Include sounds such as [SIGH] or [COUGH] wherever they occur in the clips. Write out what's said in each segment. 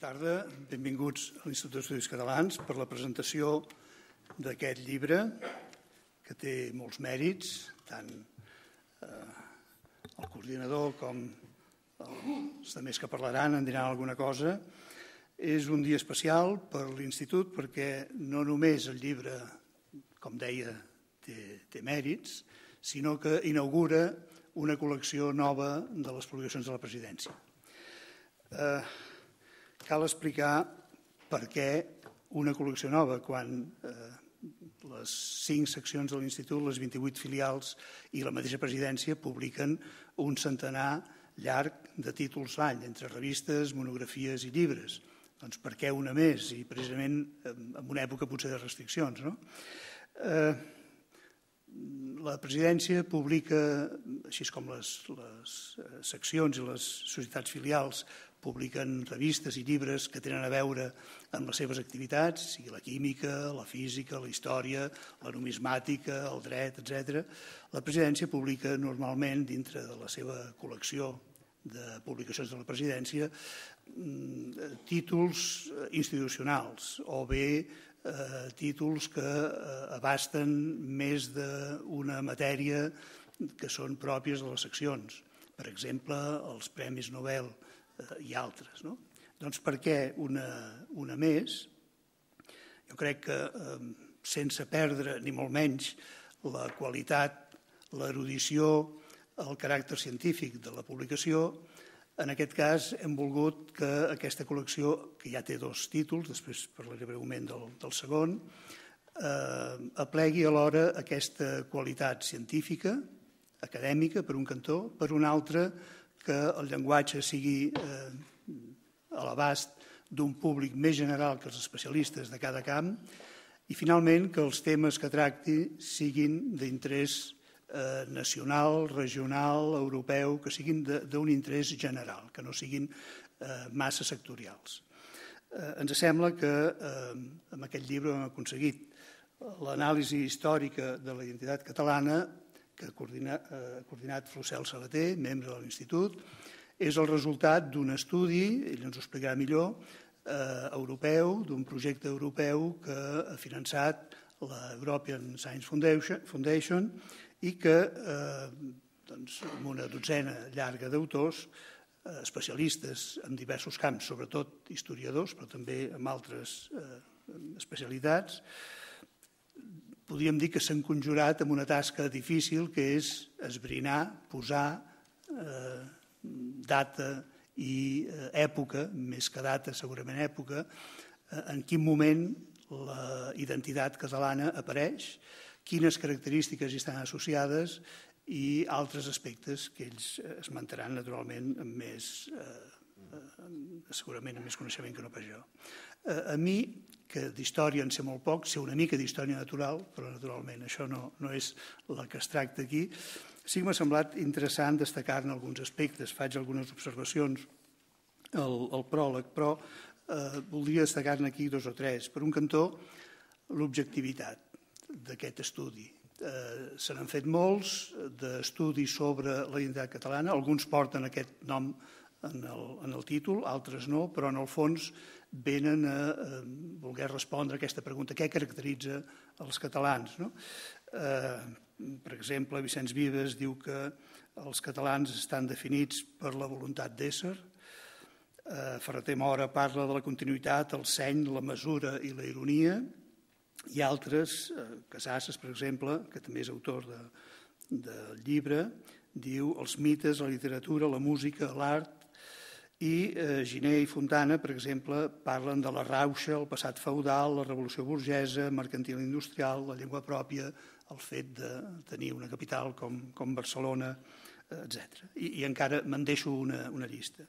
tarda, benvinguts a l'Institut d'Estudis Catalans per la presentació d'aquest llibre que té molts mèrits, tant eh, el coordinador com els altres que parlaran en diran alguna cosa. És un dia especial per l'Institut perquè no només el llibre, com deia, té, té mèrits, sinó que inaugura una col·lecció nova de les publicacions de la presidència. Eh, cal explicar per què una col·lecció nova, quan eh, les cinc seccions de l'Institut, les 28 filials i la mateixa presidència publiquen un centenar llarg de títols l'any, entre revistes, monografies i llibres. Doncs per què una més? I precisament eh, en una època potser de restriccions, no? Eh, la presidència publica, així com les, les eh, seccions i les societats filials, publiquen revistes i llibres que tenen a veure amb les seves activitats, sigui la química, la física, la història, la numismàtica, el dret, etc. La presidència publica normalment, dintre de la seva col·lecció de publicacions de la presidència, mm, títols eh, institucionals o bé eh, títols que eh, abasten més d'una matèria que són pròpies de les seccions. Per exemple, els Premis Nobel eh, i altres. No? Doncs per què una, una més? Jo crec que eh, sense perdre ni molt menys la qualitat, l'erudició, el caràcter científic de la publicació, en aquest cas hem volgut que aquesta col·lecció, que ja té dos títols, després parlaré breument del, del segon, eh, aplegui alhora aquesta qualitat científica, acadèmica, per un cantó, per un altre, eh, que el llenguatge sigui eh, a l'abast d'un públic més general que els especialistes de cada camp i, finalment, que els temes que tracti siguin d'interès eh, nacional, regional, europeu, que siguin d'un interès general, que no siguin eh, massa sectorials. Eh, ens sembla que eh, amb aquest llibre hem aconseguit l'anàlisi històrica de la identitat catalana que eh, ha coordinat, eh, coordinat Flosel Sabater, membre de l'Institut. És el resultat d'un estudi, ell ens ho explicarà millor, eh, europeu, d'un projecte europeu que ha finançat la Science Foundation, i que eh, doncs, amb una dotzena llarga d'autors, eh, especialistes en diversos camps, sobretot historiadors, però també en altres eh, especialitats, eh, podríem dir que s'han conjurat amb una tasca difícil que és esbrinar, posar eh, data i eh, època, més que data, segurament època, eh, en quin moment la identitat catalana apareix, quines característiques hi estan associades i altres aspectes que ells eh, es mantenen naturalment amb més eh, Eh, segurament amb més coneixement que no pas jo. Eh, a mi, que d'història en sé molt poc, sé una mica d'història natural, però naturalment això no, no és la que es tracta aquí, sí que m'ha semblat interessant destacar-ne alguns aspectes, faig algunes observacions al, al pròleg, però eh, voldria destacar-ne aquí dos o tres. Per un cantó, l'objectivitat d'aquest estudi. Eh, se n'han fet molts d'estudis sobre la identitat catalana, alguns porten aquest nom en el, en el títol, altres no, però en el fons venen a, a voler respondre aquesta pregunta, què caracteritza els catalans. No? Eh, per exemple, Vicenç Vives diu que els catalans estan definits per la voluntat d'ésser, eh, Ferreter Mora parla de la continuïtat, el seny, la mesura i la ironia, i altres, eh, Casasses, per exemple, que també és autor de, del llibre, diu els mites, la literatura, la música, l'art, i eh, Giné i Fontana, per exemple, parlen de la rauxa, el passat feudal, la revolució burgesa, mercantil industrial, la llengua pròpia, el fet de tenir una capital com, com Barcelona, eh, etc. I, I encara me'n deixo una, una llista.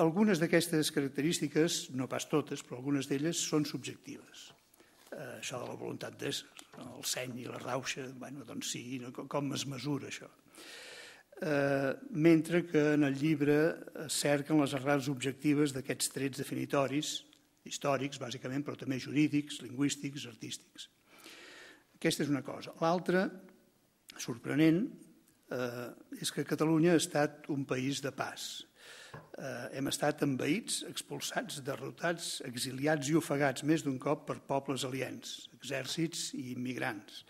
Algunes d'aquestes característiques, no pas totes, però algunes d'elles són subjectives. Eh, això de la voluntat d'ésser, el seny i la rauxa, bueno, doncs sí, no? com es mesura això? eh, mentre que en el llibre cerquen les arrels objectives d'aquests trets definitoris, històrics, bàsicament, però també jurídics, lingüístics, artístics. Aquesta és una cosa. L'altra, sorprenent, eh, és que Catalunya ha estat un país de pas. Eh, hem estat envaïts, expulsats, derrotats, exiliats i ofegats més d'un cop per pobles aliens, exèrcits i immigrants,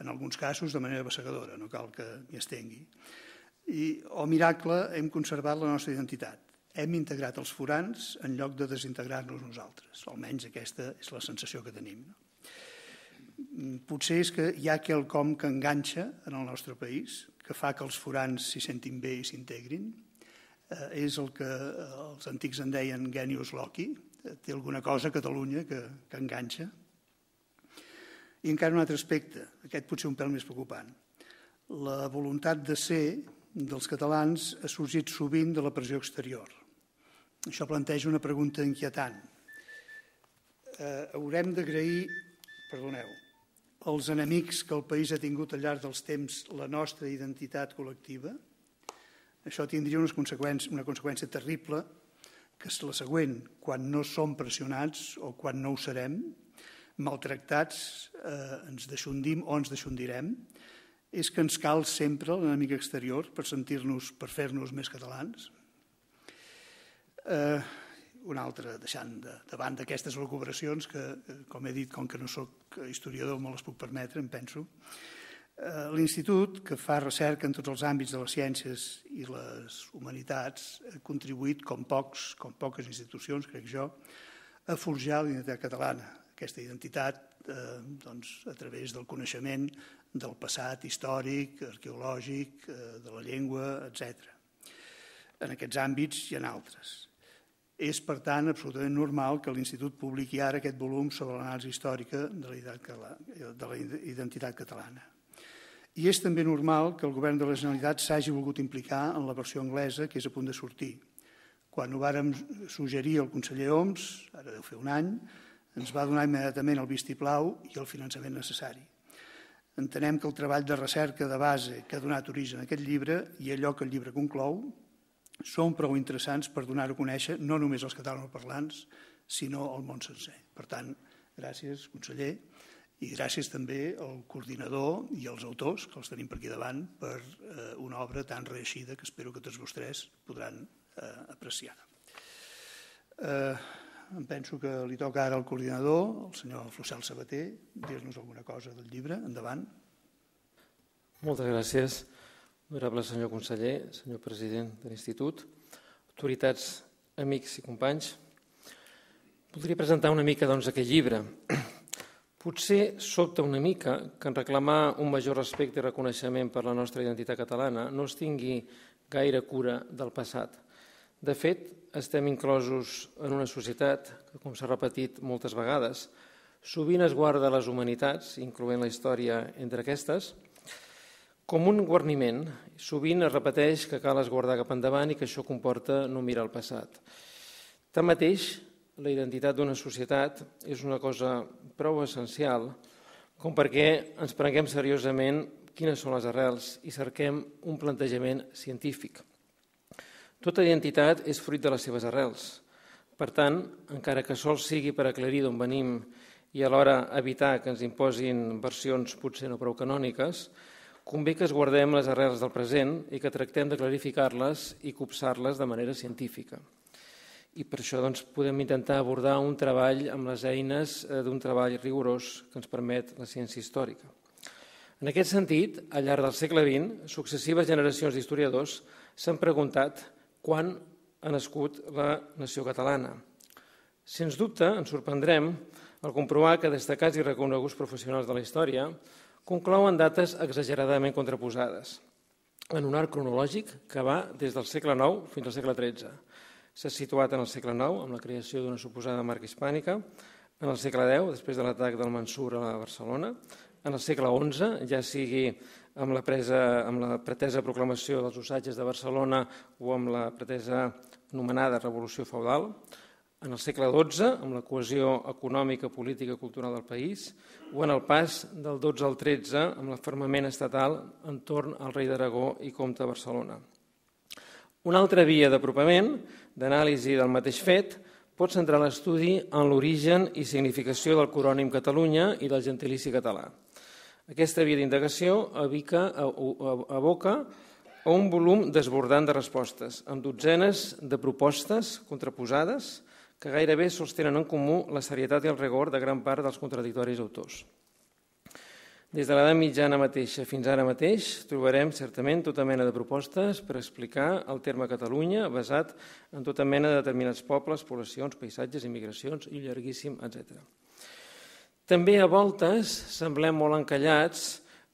en alguns casos de manera bassegadora, no cal que m'hi estengui i, o miracle, hem conservat la nostra identitat. Hem integrat els forans en lloc de desintegrar-nos nosaltres. Almenys aquesta és la sensació que tenim. No? Mm, potser és que hi ha quelcom que enganxa en el nostre país, que fa que els forans s'hi sentin bé i s'integrin. Eh, és el que eh, els antics en deien genius loci, eh, té alguna cosa a Catalunya que, que enganxa. I encara un altre aspecte, aquest potser un pèl més preocupant. La voluntat de ser dels catalans ha sorgit sovint de la pressió exterior. Això planteja una pregunta inquietant. Eh, haurem d'agrair, perdoneu, els enemics que el país ha tingut al llarg dels temps la nostra identitat col·lectiva? Això tindria unes conseqüències, una conseqüència terrible, que és la següent, quan no som pressionats o quan no ho serem, maltractats, eh, ens deixundim o ens deixundirem, és que ens cal sempre l'enemic exterior per sentir-nos, per fer-nos més catalans. Eh, un altre, deixant de, davant d'aquestes recuperacions que, com he dit, com que no sóc historiador, me les puc permetre, em penso, eh, l'Institut, que fa recerca en tots els àmbits de les ciències i les humanitats, ha contribuït, com, pocs, com poques institucions, crec jo, a forjar la identitat catalana, aquesta identitat eh, doncs, a través del coneixement del passat històric, arqueològic, eh, de la llengua, etc. En aquests àmbits i en altres. És, per tant, absolutament normal que l'Institut publiqui ara aquest volum sobre l'anàlisi històrica de la identitat catalana. I és també normal que el govern de la Generalitat s'hagi volgut implicar en la versió anglesa que és a punt de sortir. Quan ho vàrem suggerir al conseller Oms, ara deu fer un any, ens va donar immediatament el vistiplau i el finançament necessari. Entenem que el treball de recerca de base que ha donat origen a aquest llibre i allò que el llibre conclou són prou interessants per donar-ho a conèixer no només als catalanoparlants, sinó al món sencer. Per tant, gràcies, conseller, i gràcies també al coordinador i als autors, que els tenim per aquí davant, per eh, una obra tan reeixida que espero que tots vostès podran eh, apreciar. Eh... Em penso que li toca ara al coordinador, el senyor Flossel Sabater, dir-nos alguna cosa del llibre. Endavant. Moltes gràcies, honorable senyor conseller, senyor president de l'Institut, autoritats, amics i companys. Voldria presentar una mica doncs, aquest llibre. [CLEARS THROAT] Potser sobta una mica que en reclamar un major respecte i reconeixement per la nostra identitat catalana no es tingui gaire cura del passat. De fet, estem inclosos en una societat que, com s'ha repetit moltes vegades, sovint es guarda les humanitats, incloent la història entre aquestes, com un guarniment. Sovint es repeteix que cal esguardar cap endavant i que això comporta no mirar el passat. Tanmateix, la identitat d'una societat és una cosa prou essencial com perquè ens prenguem seriosament quines són les arrels i cerquem un plantejament científic. Tota identitat és fruit de les seves arrels. Per tant, encara que sols sigui per aclarir d'on venim i alhora evitar que ens imposin versions potser no prou canòniques, convé que es guardem les arrels del present i que tractem de clarificar-les i copsar-les de manera científica. I per això doncs, podem intentar abordar un treball amb les eines eh, d'un treball rigorós que ens permet la ciència històrica. En aquest sentit, al llarg del segle XX, successives generacions d'historiadors s'han preguntat quan ha nascut la nació catalana. Sens dubte, ens sorprendrem al comprovar que destacats i reconeguts professionals de la història conclouen dates exageradament contraposades en un arc cronològic que va des del segle IX fins al segle XIII. S'ha situat en el segle IX, amb la creació d'una suposada marca hispànica, en el segle X, després de l'atac del Mansur a la Barcelona, en el segle XI, ja sigui amb la, presa, amb la pretesa proclamació dels usatges de Barcelona o amb la pretesa anomenada revolució feudal, en el segle XII, amb la cohesió econòmica, política i cultural del país, o en el pas del XII al XIII, amb l'afermament estatal entorn al rei d'Aragó i comte de Barcelona. Una altra via d'apropament, d'anàlisi del mateix fet, pot centrar l'estudi en l'origen i significació del corònim Catalunya i del gentilici català. Aquesta via d'indagació aboca a un volum desbordant de respostes, amb dotzenes de propostes contraposades que gairebé sostenen en comú la serietat i el rigor de gran part dels contradictoris autors. Des de l'edat mitjana mateixa fins ara mateix trobarem certament tota mena de propostes per explicar el terme Catalunya basat en tota mena de determinats pobles, poblacions, paisatges, immigracions i un llarguíssim, etcètera. També a voltes semblem molt encallats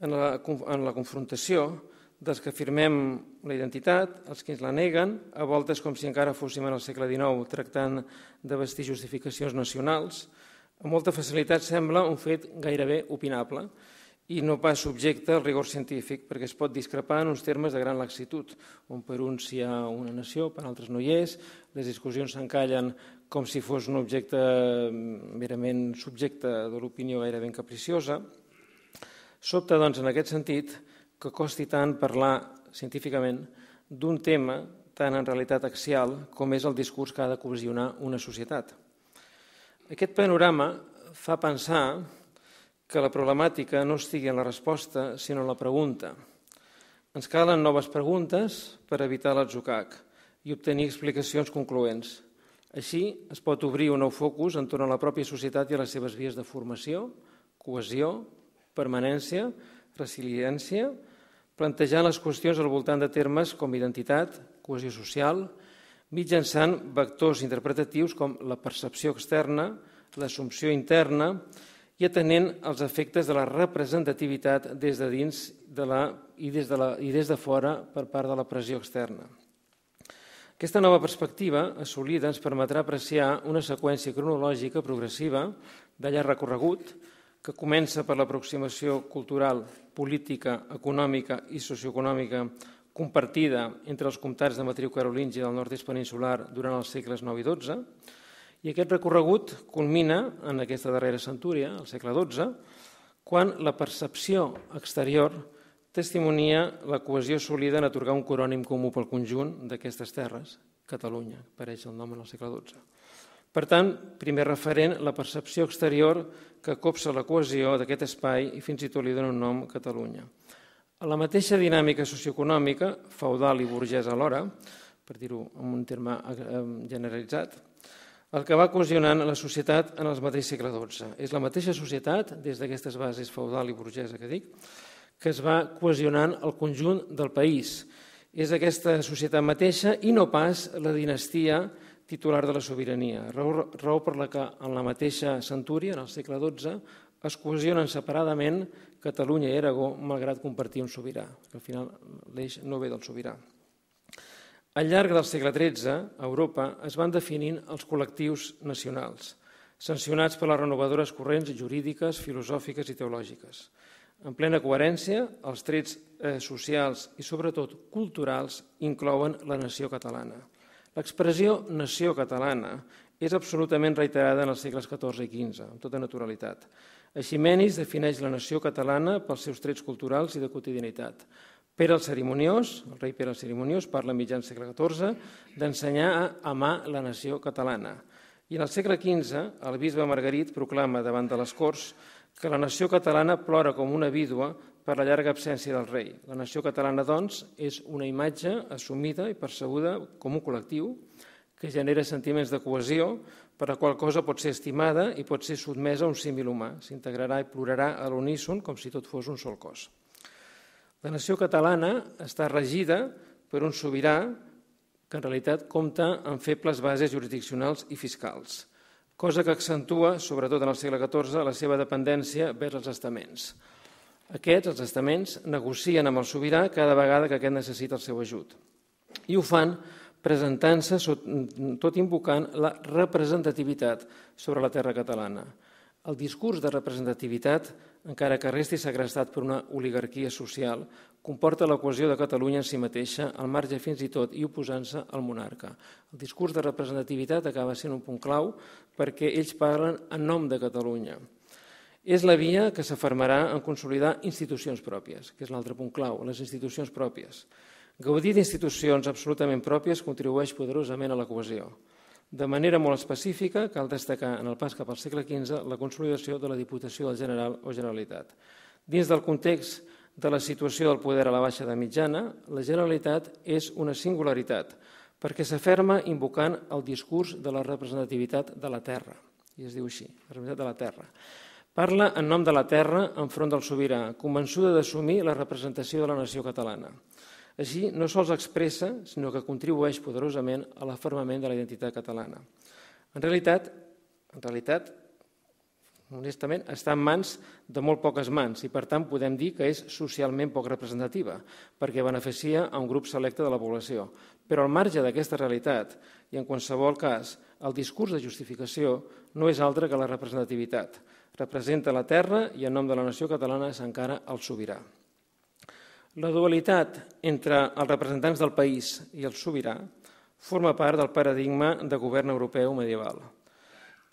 en la, en la confrontació dels que afirmem la identitat, els que ens la neguen, a voltes com si encara fóssim en el segle XIX tractant de vestir justificacions nacionals, amb molta facilitat sembla un fet gairebé opinable i no pas subjecte al rigor científic, perquè es pot discrepar en uns termes de gran laxitud, on per uns hi ha una nació, per altres no hi és, les discussions s'encallen com si fos un objecte mm, merament subjecte de l'opinió gairebé capriciosa. Sobte, doncs, en aquest sentit, que costi tant parlar científicament d'un tema tant en realitat axial com és el discurs que ha de cohesionar una societat. Aquest panorama fa pensar que la problemàtica no estigui en la resposta, sinó en la pregunta. Ens calen noves preguntes per evitar l'atzucac i obtenir explicacions concloents. Així es pot obrir un nou focus entorn a la pròpia societat i a les seves vies de formació, cohesió, permanència, resiliència, plantejar les qüestions al voltant de termes com identitat, cohesió social, mitjançant vectors interpretatius com la percepció externa, l'assumpció interna i atenent els efectes de la representativitat des de dins de la, i, des de la, i des de fora per part de la pressió externa. Aquesta nova perspectiva assolida ens permetrà apreciar una seqüència cronològica progressiva d'allà recorregut que comença per l'aproximació cultural, política, econòmica i socioeconòmica compartida entre els comtats de matriu carolingi del nord-est peninsular durant els segles IX i XII, i aquest recorregut culmina en aquesta darrera centúria, el segle XII, quan la percepció exterior testimonia la cohesió sòlida en atorgar un corònim comú pel conjunt d'aquestes terres, Catalunya, apareix el nom en el segle XII. Per tant, primer referent, la percepció exterior que copsa la cohesió d'aquest espai i fins i tot li dona un nom Catalunya. A la mateixa dinàmica socioeconòmica, feudal i burgès alhora, per dir-ho en un terme eh, generalitzat, el que va cohesionant la societat en els mateix segle XII. És la mateixa societat, des d'aquestes bases feudal i burgesa que dic, que es va cohesionant el conjunt del país. És aquesta societat mateixa i no pas la dinastia titular de la sobirania, raó, raó per la que en la mateixa centúria, en el segle XII, es cohesionen separadament Catalunya i Aragó, malgrat compartir un sobirà, que al final l'eix no ve del sobirà. Al llarg del segle XIII, a Europa, es van definint els col·lectius nacionals, sancionats per les renovadores corrents jurídiques, filosòfiques i teològiques. En plena coherència, els trets eh, socials i sobretot culturals inclouen la nació catalana. L'expressió nació catalana és absolutament reiterada en els segles XIV i XV, amb tota naturalitat. Eiximenis defineix la nació catalana pels seus trets culturals i de quotidianitat. Pere el Cerimoniós, el rei Pere el Cerimoniós, parla del segle XIV d'ensenyar a amar la nació catalana. I en el segle XV, el bisbe Margarit proclama davant de les Corts que la nació catalana plora com una vídua per la llarga absència del rei. La nació catalana, doncs, és una imatge assumida i percebuda com un col·lectiu que genera sentiments de cohesió per a qual cosa pot ser estimada i pot ser sotmesa a un símil humà. S'integrarà i plorarà a l'uníson com si tot fos un sol cos. La nació catalana està regida per un sobirà que en realitat compta amb febles bases jurisdiccionals i fiscals – cosa que accentua, sobretot en el segle XIV, la seva dependència vers els estaments. Aquests, els estaments, negocien amb el sobirà cada vegada que aquest necessita el seu ajut. I ho fan presentant-se tot invocant la representativitat sobre la terra catalana. El discurs de representativitat encara que resti segrestat per una oligarquia social, comporta la cohesió de Catalunya en si mateixa, al marge fins i tot i oposant-se al monarca. El discurs de representativitat acaba sent un punt clau perquè ells parlen en nom de Catalunya. És la via que s'afermarà en consolidar institucions pròpies, que és l'altre punt clau, les institucions pròpies. Gaudir d'institucions absolutament pròpies contribueix poderosament a la cohesió. De manera molt específica, cal destacar en el pas cap al segle XV la consolidació de la Diputació del General o Generalitat. Dins del context de la situació del poder a la baixa de mitjana, la Generalitat és una singularitat perquè s'aferma invocant el discurs de la representativitat de la Terra, i es diu així, la representativitat de la Terra. Parla en nom de la Terra enfront del sobirà, convençuda d'assumir la representació de la nació catalana. Així, no sols expressa, sinó que contribueix poderosament a l'afermament de la identitat catalana. En realitat, en realitat, honestament, està en mans de molt poques mans i, per tant, podem dir que és socialment poc representativa, perquè beneficia a un grup selecte de la població. Però al marge d'aquesta realitat, i en qualsevol cas, el discurs de justificació no és altre que la representativitat. Representa la terra i en nom de la nació catalana s'encara el sobirà. La dualitat entre els representants del país i el sobirà forma part del paradigma de govern europeu medieval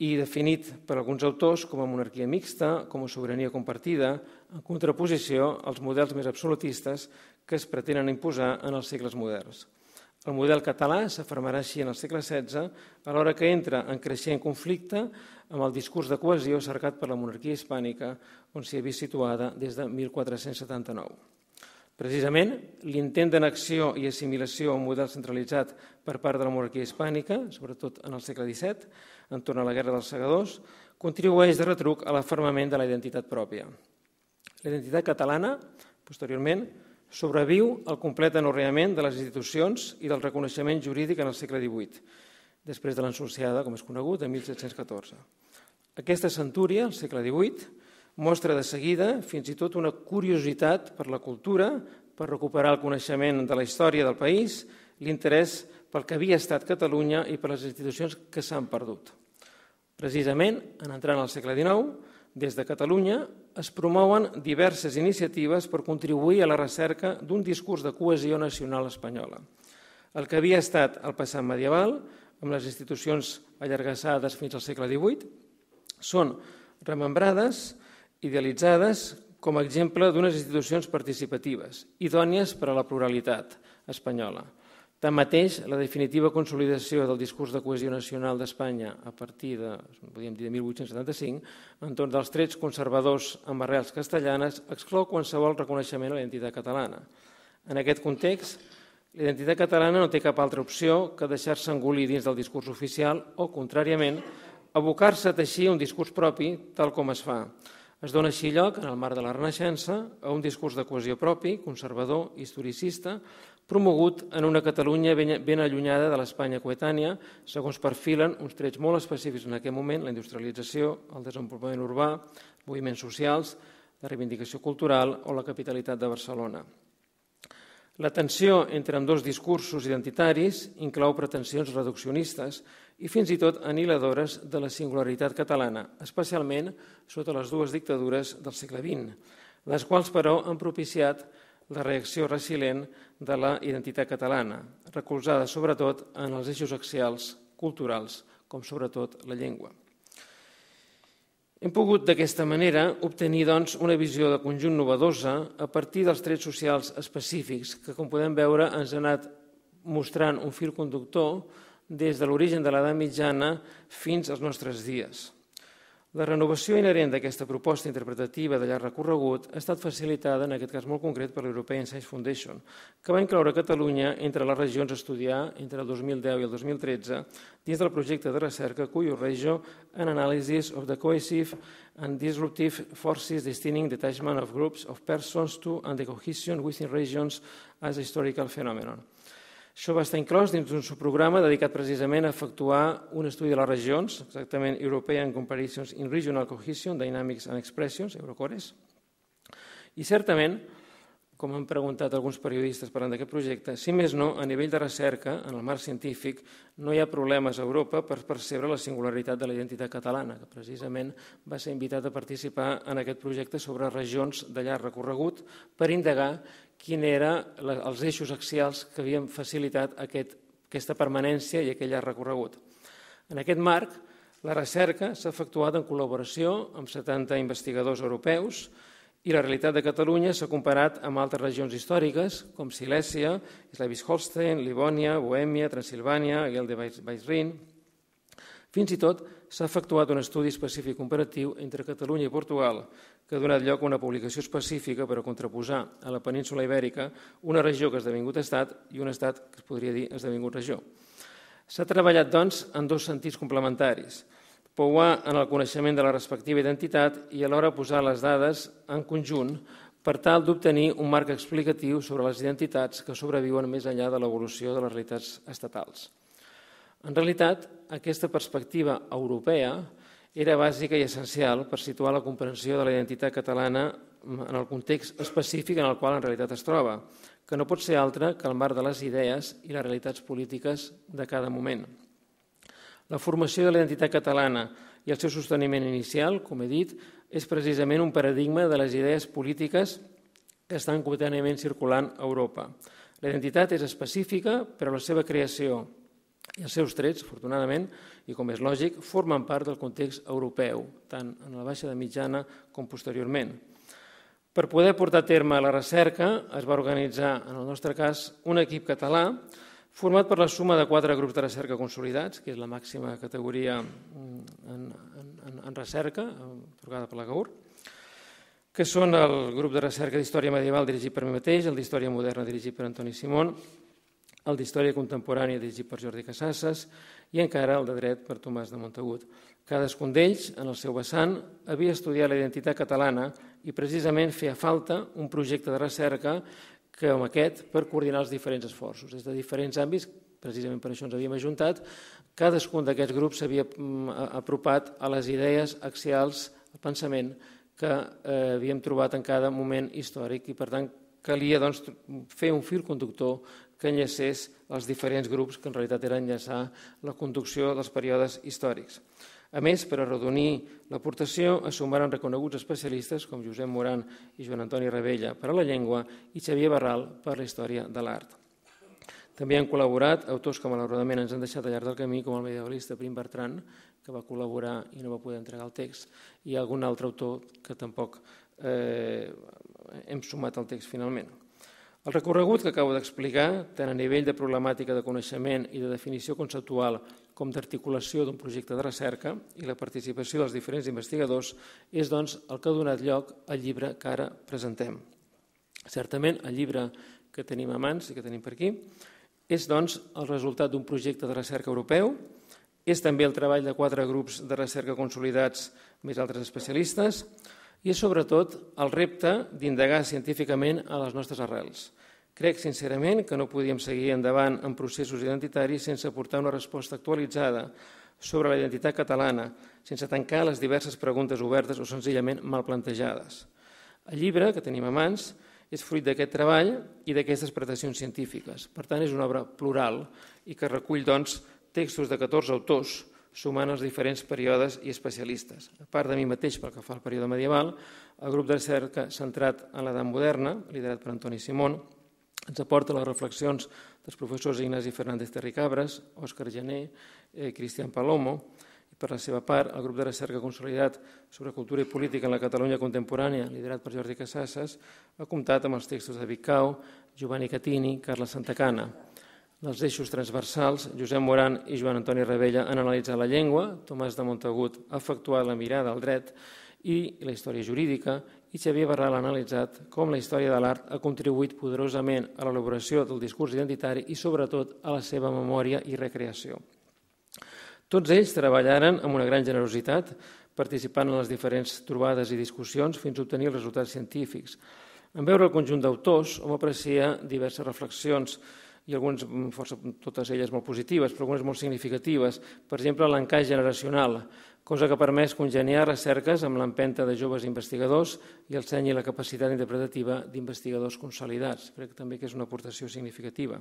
i definit per alguns autors com a monarquia mixta, com a sobirania compartida, en contraposició als models més absolutistes que es pretenen imposar en els segles moderns. El model català s'afirmarà així en el segle XVI, alhora que entra en creixent conflicte amb el discurs de cohesió cercat per la monarquia hispànica, on s'hi havia situada des de 1479. Precisament, l'intent d'annexió i assimilació a un model centralitzat per part de la monarquia hispànica, sobretot en el segle XVII, entorn a la Guerra dels Segadors, contribueix de retruc a l'afermament de la identitat pròpia. La identitat catalana, posteriorment, sobreviu al complet enorreament de les institucions i del reconeixement jurídic en el segle XVIII, després de l'ensorciada, com és conegut, de 1714. Aquesta centúria, el segle XVIII, Mostra de seguida fins i tot una curiositat per la cultura, per recuperar el coneixement de la història del país, l'interès pel que havia estat Catalunya i per les institucions que s'han perdut. Precisament, en entrant al segle XIX, des de Catalunya es promouen diverses iniciatives per contribuir a la recerca d'un discurs de cohesió nacional espanyola. El que havia estat el passat medieval, amb les institucions allargassades fins al segle XVIII, són remembrades idealitzades com a exemple d'unes institucions participatives, idònies per a la pluralitat espanyola. Tanmateix, la definitiva consolidació del discurs de cohesió nacional d'Espanya a partir de, podríem dir, de 1875, entorn dels trets conservadors amb arrels castellanes, exclou qualsevol reconeixement a la identitat catalana. En aquest context, la identitat catalana no té cap altra opció que deixar-se engolir dins del discurs oficial o, contràriament, abocar-se a teixir un discurs propi, tal com es fa. Es dona així lloc, en el marc de la Renaixença, a un discurs de cohesió propi, conservador, historicista, promogut en una Catalunya ben allunyada de l'Espanya coetània, segons perfilen uns trets molt específics en aquell moment, la industrialització, el desenvolupament urbà, moviments socials, la reivindicació cultural o la capitalitat de Barcelona. La tensió entre dos discursos identitaris inclou pretensions reduccionistes i fins i tot aniladores de la singularitat catalana, especialment sota les dues dictadures del segle XX, les quals, però, han propiciat la reacció resilient de la identitat catalana, recolzada sobretot en els eixos axials culturals, com sobretot la llengua. Hem pogut d'aquesta manera obtenir doncs, una visió de conjunt novedosa a partir dels trets socials específics que, com podem veure, ens ha anat mostrant un fil conductor des de l'origen de l'edat mitjana fins als nostres dies. La renovació inherent d'aquesta proposta interpretativa de llarg recorregut ha estat facilitada, en aquest cas molt concret, per l'European Science Foundation, que va incloure Catalunya entre les regions a estudiar entre el 2010 i el 2013 dins del projecte de recerca cuyo regio an analysis of the cohesive and disruptive forces destining detachment of groups of persons to and the cohesion within regions as a historical phenomenon. Això va estar inclòs dins d'un subprograma dedicat precisament a efectuar un estudi de les regions, exactament European Comparations in Regional Cohesion, Dynamics and Expressions, Eurocores. I certament, com han preguntat alguns periodistes parlant d'aquest projecte, si més no, a nivell de recerca, en el marc científic, no hi ha problemes a Europa per percebre la singularitat de la identitat catalana, que precisament va ser invitat a participar en aquest projecte sobre regions de llarg recorregut per indagar quins eren els eixos axials que havien facilitat aquest, aquesta permanència i aquell recorregut. En aquest marc, la recerca s'ha efectuat en col·laboració amb 70 investigadors europeus i la realitat de Catalunya s'ha comparat amb altres regions històriques com Silèsia, Slavis-Holstein, Livònia, Bohèmia, Transilvània, Giel de Baix-Rin... Fins i tot s'ha efectuat un estudi específic comparatiu entre Catalunya i Portugal, que ha donat lloc a una publicació específica per a contraposar a la península ibèrica una regió que ha esdevingut estat i un estat que es podria dir esdevingut regió. S'ha treballat, doncs, en dos sentits complementaris, pouar en el coneixement de la respectiva identitat i alhora posar les dades en conjunt per tal d'obtenir un marc explicatiu sobre les identitats que sobreviuen més enllà de l'evolució de les realitats estatals. En realitat, aquesta perspectiva europea era bàsica i essencial per situar la comprensió de la identitat catalana en el context específic en el qual en realitat es troba, que no pot ser altre que el marc de les idees i les realitats polítiques de cada moment. La formació de la identitat catalana i el seu sosteniment inicial, com he dit, és precisament un paradigma de les idees polítiques que estan contínuament circulant a Europa. La identitat és específica, però la seva creació, i els seus trets, afortunadament, i com és lògic, formen part del context europeu, tant en la baixa de mitjana com posteriorment. Per poder portar a terme la recerca, es va organitzar, en el nostre cas, un equip català format per la suma de quatre grups de recerca consolidats, que és la màxima categoria mm, en, en, en recerca, atorgada per la GAUR, que són el grup de recerca d'Història Medieval dirigit per mi mateix, el d'Història Moderna dirigit per Antoni Simón, el d'Història Contemporània dirigit per Jordi Casasses i encara el de Dret per Tomàs de Montagut. Cadascun d'ells, en el seu vessant, havia estudiat la identitat catalana i precisament feia falta un projecte de recerca que amb aquest per coordinar els diferents esforços. Des de diferents àmbits, precisament per això ens havíem ajuntat, cadascun d'aquests grups s'havia mm, apropat a les idees axials, al pensament que eh, havíem trobat en cada moment històric i per tant calia doncs, fer un fil conductor que enllaçés els diferents grups, que en realitat era enllaçar la conducció dels períodes històrics. A més, per arrodonir l'aportació, es sumaran reconeguts especialistes com Josep Moran i Joan Antoni Rebella per a la llengua i Xavier Barral per a la història de l'art. També han col·laborat autors que malauradament ens han deixat al llarg del camí, com el medievalista Prim Bertran, que va col·laborar i no va poder entregar el text, i algun altre autor que tampoc eh, hem sumat al text finalment. El recorregut que acabo d'explicar, tant a nivell de problemàtica de coneixement i de definició conceptual com d'articulació d'un projecte de recerca i la participació dels diferents investigadors, és doncs el que ha donat lloc al llibre que ara presentem. Certament, el llibre que tenim a mans i que tenim per aquí és doncs el resultat d'un projecte de recerca europeu, és també el treball de quatre grups de recerca consolidats més altres especialistes, i és sobretot el repte d'indagar científicament a les nostres arrels, Crec sincerament que no podíem seguir endavant en processos identitaris sense aportar una resposta actualitzada sobre la identitat catalana, sense tancar les diverses preguntes obertes o senzillament mal plantejades. El llibre que tenim a mans és fruit d'aquest treball i d'aquestes pretensions científiques. Per tant, és una obra plural i que recull doncs, textos de 14 autors, sumant els diferents períodes i especialistes. A part de mi mateix pel que fa al període medieval, el grup de recerca centrat en l'edat moderna, liderat per Antoni Simón, ens aporta les reflexions dels professors Ignasi Fernández Terricabres, Òscar Jané, eh, Cristian Palomo, i per la seva part, el grup de recerca consolidat sobre cultura i política en la Catalunya contemporània, liderat per Jordi Casasses, ha comptat amb els textos de Vicau, Giovanni Catini, Carla Santacana. Dels eixos transversals, Josep Moran i Joan Antoni Rebella han analitzat la llengua, Tomàs de Montagut ha efectuat la mirada al dret i la història jurídica i Xavier Barral ha analitzat com la història de l'art ha contribuït poderosament a l'elaboració del discurs identitari i, sobretot, a la seva memòria i recreació. Tots ells treballaren amb una gran generositat, participant en les diferents trobades i discussions fins a obtenir els resultats científics. En veure el conjunt d'autors, hom aprecia diverses reflexions i algunes, mm, força, totes elles molt positives, però algunes molt significatives. Per exemple, l'encaix generacional cosa que ha permès congeniar recerques amb l'empenta de joves investigadors i el seny i la capacitat interpretativa d'investigadors consolidats. Crec també que és una aportació significativa.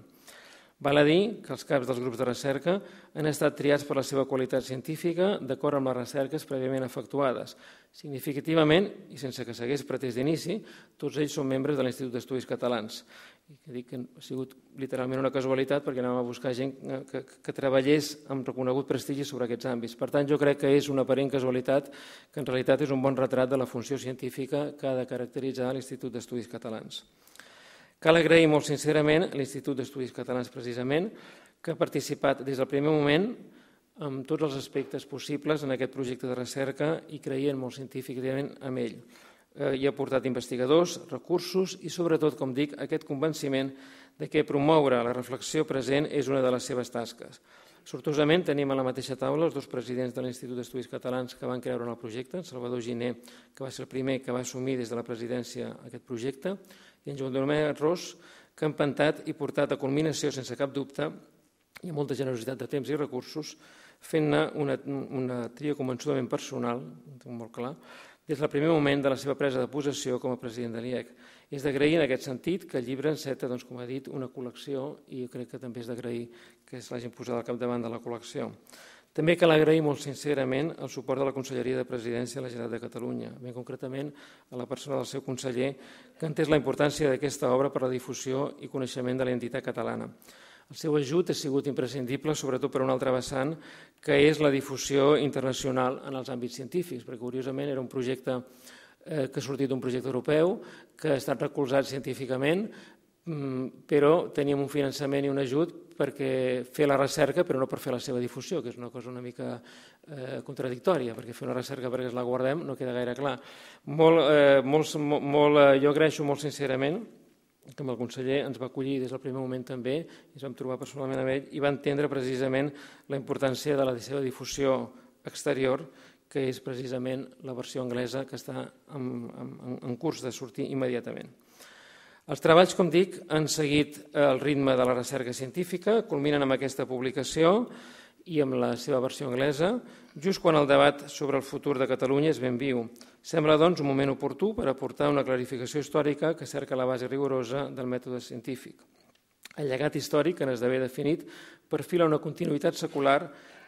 Val a dir que els caps dels grups de recerca han estat triats per la seva qualitat científica d'acord amb les recerques prèviament efectuades. Significativament, i sense que s'hagués pretès d'inici, tots ells són membres de l'Institut d'Estudis Catalans i que dic que ha sigut literalment una casualitat perquè anàvem a buscar gent eh, que, que treballés amb reconegut prestigi sobre aquests àmbits. Per tant, jo crec que és una aparent casualitat que en realitat és un bon retrat de la funció científica que ha de caracteritzar l'Institut d'Estudis Catalans. Cal agrair molt sincerament a l'Institut d'Estudis Catalans precisament que ha participat des del primer moment amb tots els aspectes possibles en aquest projecte de recerca i creient molt científicament en ell. Eh, hi ha portat investigadors, recursos i, sobretot, com dic, aquest convenciment de que promoure la reflexió present és una de les seves tasques. Sortosament tenim a la mateixa taula els dos presidents de l'Institut d'Estudis Catalans que van creure en el projecte, en Salvador Giné, que va ser el primer que va assumir des de la presidència aquest projecte, i en Joan Domènech Ros, que ha pentat i portat a culminació, sense cap dubte, i amb molta generositat de temps i recursos, fent-ne una, una tria convençudament personal, molt clar, des del primer moment de la seva presa de possessió com a president de l'IEC. És d'agrair en aquest sentit que el llibre enceta, doncs, com ha dit, una col·lecció i jo crec que també és d'agrair que es l'hagin posat al capdavant de la col·lecció. També cal agrair molt sincerament el suport de la Conselleria de Presidència de la Generalitat de Catalunya, ben concretament a la persona del seu conseller, que ha entès la importància d'aquesta obra per a la difusió i coneixement de la catalana. El seu ajut ha sigut imprescindible, sobretot per un altre vessant, que és la difusió internacional en els àmbits científics, perquè curiosament era un projecte eh, que ha sortit d'un projecte europeu, que ha estat recolzat científicament, mm, però teníem un finançament i un ajut perquè fer la recerca però no per fer la seva difusió, que és una cosa una mica eh, contradictòria, perquè fer una recerca perquè es la guardem no queda gaire clar. Molt, eh, molt, molt, eh, jo agraeixo molt sincerament que amb el conseller ens va acollir des del primer moment també, ens vam trobar personalment amb ell i va entendre precisament la importància de la seva difusió exterior, que és precisament la versió anglesa que està en, en, en curs de sortir immediatament. Els treballs, com dic, han seguit el ritme de la recerca científica, culminen amb aquesta publicació i amb la seva versió anglesa, just quan el debat sobre el futur de Catalunya és ben viu, Sembla, doncs, un moment oportú per aportar una clarificació històrica que cerca la base rigorosa del mètode científic. El llegat històric que n'esdevé definit perfila una continuïtat secular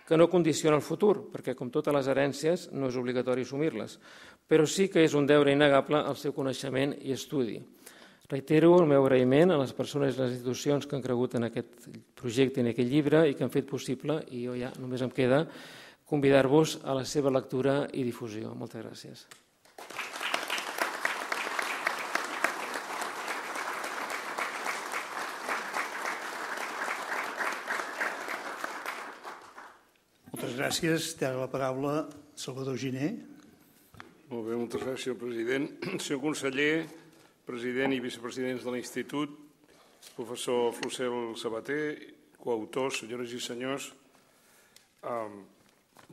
que no condiciona el futur, perquè, com totes les herències, no és obligatori assumir-les, però sí que és un deure innegable el seu coneixement i estudi. Reitero el meu agraïment a les persones i les institucions que han cregut en aquest projecte, i en aquest llibre, i que han fet possible, i jo ja només em queda convidar-vos a la seva lectura i difusió. Moltes gràcies. Gràcies. Té la paraula Salvador Giné. Molt bé, moltes gràcies, president. [CLEARS THROAT] Senyor conseller, president i vicepresidents de l'Institut, professor Flossel Sabater, coautors, senyores i senyors, eh,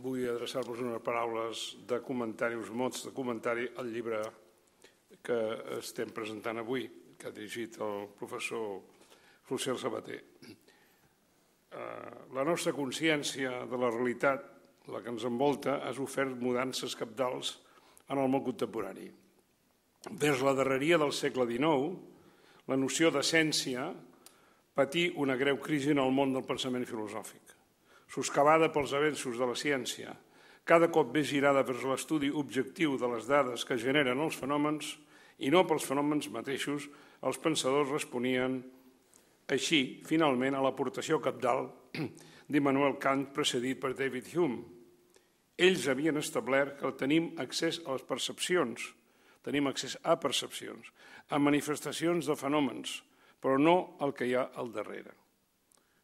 vull adreçar-vos unes paraules de comentari, uns mots de comentari al llibre que estem presentant avui, que ha dirigit el professor Flossel Sabater. Eh, la nostra consciència de la realitat, la que ens envolta, has ofert mudances capdals en el món contemporani. Vers la darreria del segle XIX, la noció d'essència patí una greu crisi en el món del pensament filosòfic, soscavada pels avenços de la ciència, cada cop més girada vers l'estudi objectiu de les dades que generen els fenòmens i no pels fenòmens mateixos, els pensadors responien així, finalment, a l'aportació capdalt d'Immanuel Kant precedit per David Hume. Ells havien establert que tenim accés a les percepcions, tenim accés a percepcions, a manifestacions de fenòmens, però no al que hi ha al darrere.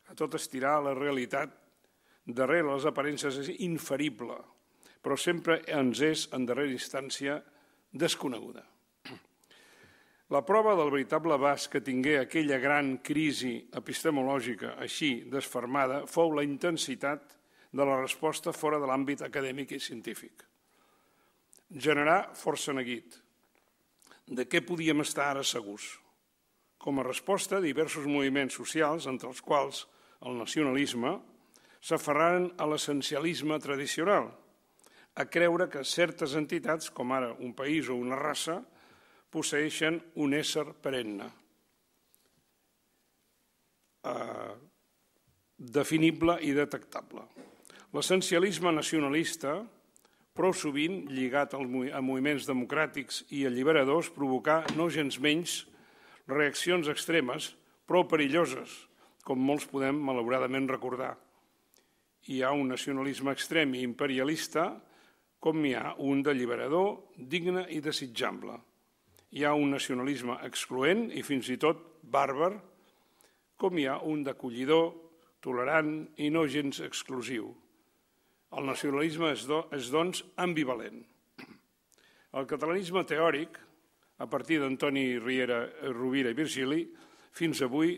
A tot estirar la realitat darrere les aparences és inferible, però sempre ens és, en darrera instància, desconeguda. La prova del veritable abast que tingué aquella gran crisi epistemològica així desfermada fou la intensitat de la resposta fora de l'àmbit acadèmic i científic. Generar força neguit. De què podíem estar ara segurs? Com a resposta, diversos moviments socials, entre els quals el nacionalisme, s'aferraren a l'essencialisme tradicional, a creure que certes entitats, com ara un país o una raça, posseixen un ésser perenne, eh, definible i detectable. L'essencialisme nacionalista, prou sovint lligat a moviments democràtics i alliberadors, provocà no gens menys reaccions extremes, prou perilloses, com molts podem malauradament recordar. Hi ha un nacionalisme extrem i imperialista, com hi ha un d'alliberador digne i desitjable – hi ha un nacionalisme excloent i fins i tot bàrbar, com hi ha un d'acollidor, tolerant i no gens exclusiu. El nacionalisme és, do, és doncs, ambivalent. El catalanisme teòric, a partir d'Antoni Riera, eh, Rovira i Virgili, fins avui,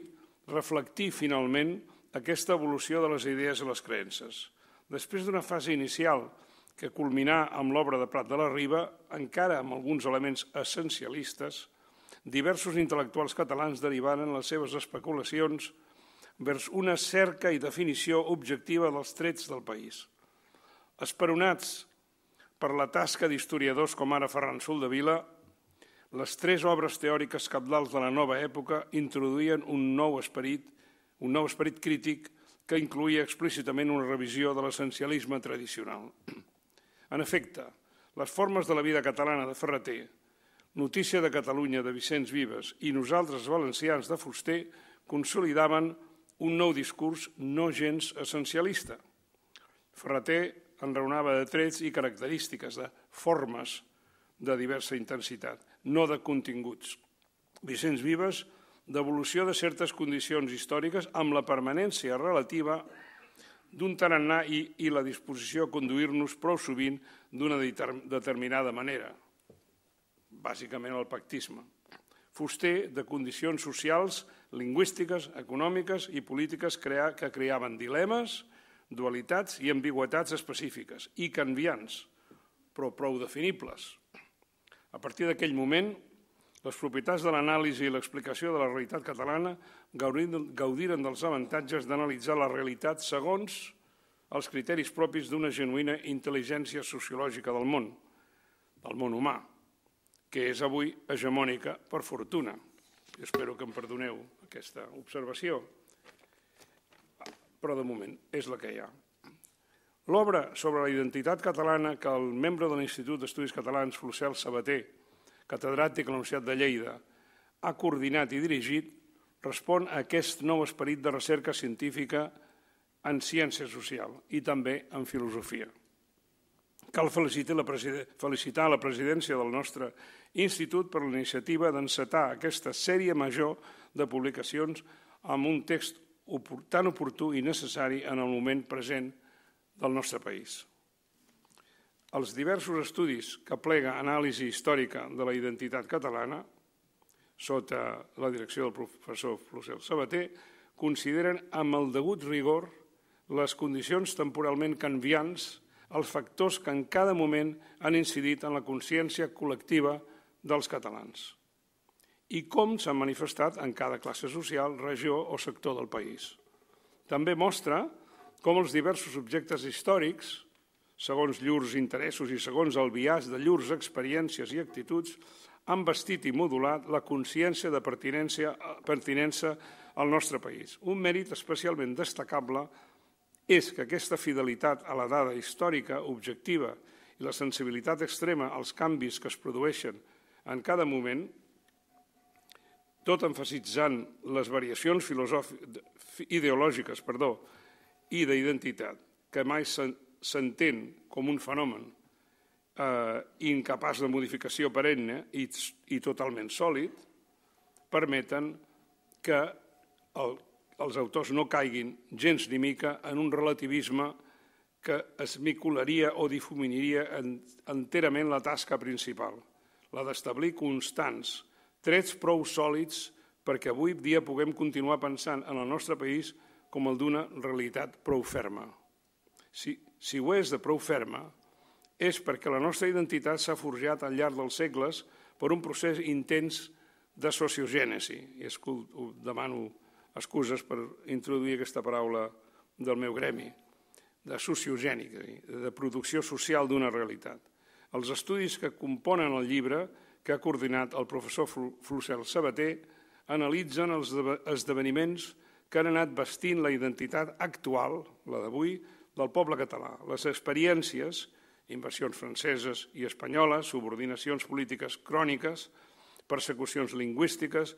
reflectir finalment aquesta evolució de les idees i les creences. Després d'una fase inicial, que culminà amb l'obra de Prat de la Riba, encara amb alguns elements essencialistes, diversos intel·lectuals catalans derivaren les seves especulacions vers una cerca i definició objectiva dels trets del país. Esperonats per la tasca d'historiadors com ara Ferran Vila, les tres obres teòriques capdals de la nova època introduïen un nou esperit, un nou esperit crític que incluïa explícitament una revisió de l'essencialisme tradicional. En efecte, les formes de la vida catalana de Ferreter, Notícia de Catalunya de Vicenç Vives i nosaltres valencians de Fuster consolidaven un nou discurs no gens essencialista. Ferreter enraonava de trets i característiques, de formes de diversa intensitat, no de continguts. Vicenç Vives, d'evolució de certes condicions històriques amb la permanència relativa d'un tarannà i, i la disposició a conduir-nos prou sovint d'una determinada manera, bàsicament el pactisme, fuster de condicions socials, lingüístiques, econòmiques i polítiques que creaven dilemes, dualitats i ambigüetats específiques i canviants, però prou definibles. A partir d'aquell moment, les propietats de l'anàlisi i l'explicació de la realitat catalana gaudiren dels avantatges d'analitzar la realitat segons els criteris propis d'una genuïna intel·ligència sociològica del món, del món humà, que és avui hegemònica per fortuna. espero que em perdoneu aquesta observació, però de moment és la que hi ha. L'obra sobre la identitat catalana que el membre de l'Institut d'Estudis Catalans, Flossel Sabater, catedràtic a la Universitat de Lleida, ha coordinat i dirigit, respon a aquest nou esperit de recerca científica en ciència social i també en filosofia. Cal felicitar la, felicitar la presidència del nostre institut per la iniciativa d'encetar aquesta sèrie major de publicacions amb un text tan oportú i necessari en el moment present del nostre país els diversos estudis que plega anàlisi històrica de la identitat catalana, sota la direcció del professor Flosel Sabater, consideren amb el degut rigor les condicions temporalment canviants, els factors que en cada moment han incidit en la consciència col·lectiva dels catalans i com s'han manifestat en cada classe social, regió o sector del país. També mostra com els diversos objectes històrics segons llurs interessos i segons el viatge de llurs experiències i actituds, han vestit i modulat la consciència de pertinença, pertinença al nostre país. Un mèrit especialment destacable és que aquesta fidelitat a la dada històrica objectiva i la sensibilitat extrema als canvis que es produeixen en cada moment, tot enfatitzant les variacions ideològiques perdó, i d'identitat que mai s'entén com un fenomen eh, incapaç de modificació perenne i, i totalment sòlid, permeten que el, els autors no caiguin gens ni mica en un relativisme que es micularia o difuminiria en, enterament la tasca principal, la d'establir constants, trets prou sòlids perquè avui dia puguem continuar pensant en el nostre país com el d'una realitat prou ferma. Si, si ho és de prou ferma, és perquè la nostra identitat s'ha forjat al llarg dels segles per un procés intens de sociogènesi. I demano excuses per introduir aquesta paraula del meu gremi, de sociogènica, de producció social d'una realitat. Els estudis que componen el llibre que ha coordinat el professor Flussel Sabater analitzen els esdeveniments que han anat vestint la identitat actual, la d'avui, del poble català, les experiències, inversions franceses i espanyoles, subordinacions polítiques cròniques, persecucions lingüístiques,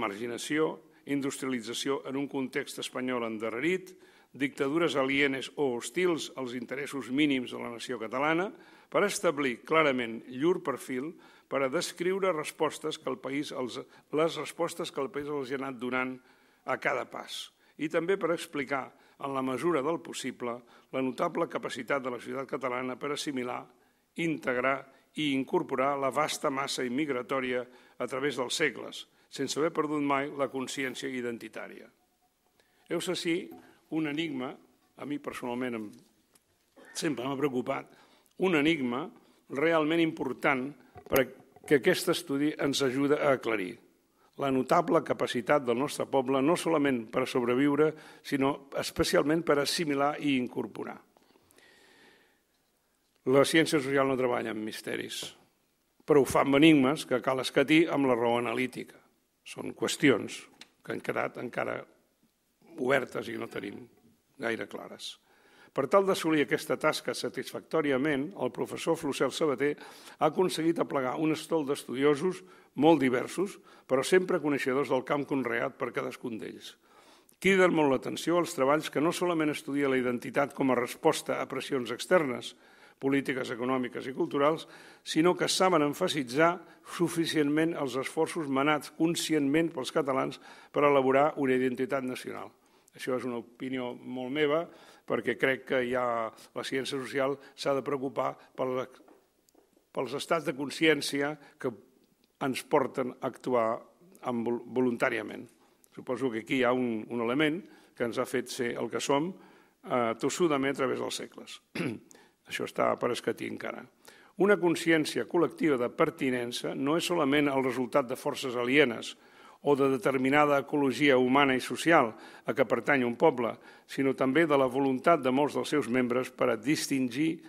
marginació, industrialització en un context espanyol endarrerit, dictadures alienes o hostils als interessos mínims de la nació catalana, per establir clarament llur perfil per a descriure respostes que el país els, les respostes que el país els ha anat donant a cada pas i també per explicar en la mesura del possible, la notable capacitat de la ciutat catalana per assimilar, integrar i incorporar la vasta massa immigratòria a través dels segles, sense haver perdut mai la consciència identitària. Heus així un enigma, a mi personalment sempre m'ha preocupat, un enigma realment important perquè aquest estudi ens ajuda a aclarir la notable capacitat del nostre poble no solament per sobreviure, sinó especialment per assimilar i incorporar. La ciència social no treballa amb misteris, però ho fa amb enigmes que cal escatir amb la raó analítica. Són qüestions que han quedat encara obertes i no tenim gaire clares. Per tal d'assolir aquesta tasca satisfactòriament, el professor Flossel Sabater ha aconseguit aplegar un estol d'estudiosos molt diversos, però sempre coneixedors del camp conreat per cadascun d'ells. Criden molt l'atenció els treballs que no solament estudia la identitat com a resposta a pressions externes, polítiques econòmiques i culturals, sinó que saben enfasitzar suficientment els esforços manats conscientment pels catalans per elaborar una identitat nacional. Això és una opinió molt meva, perquè crec que ja la ciència social s'ha de preocupar pels estats de consciència que ens porten a actuar amb, voluntàriament. Suposo que aquí hi ha un, un element que ens ha fet ser el que som eh, tossudament a través dels segles. [CLEARS THROAT] Això està per escatir encara. Una consciència col·lectiva de pertinença no és solament el resultat de forces alienes, o de determinada ecologia humana i social a què pertany un poble, sinó també de la voluntat de molts dels seus membres per a distingir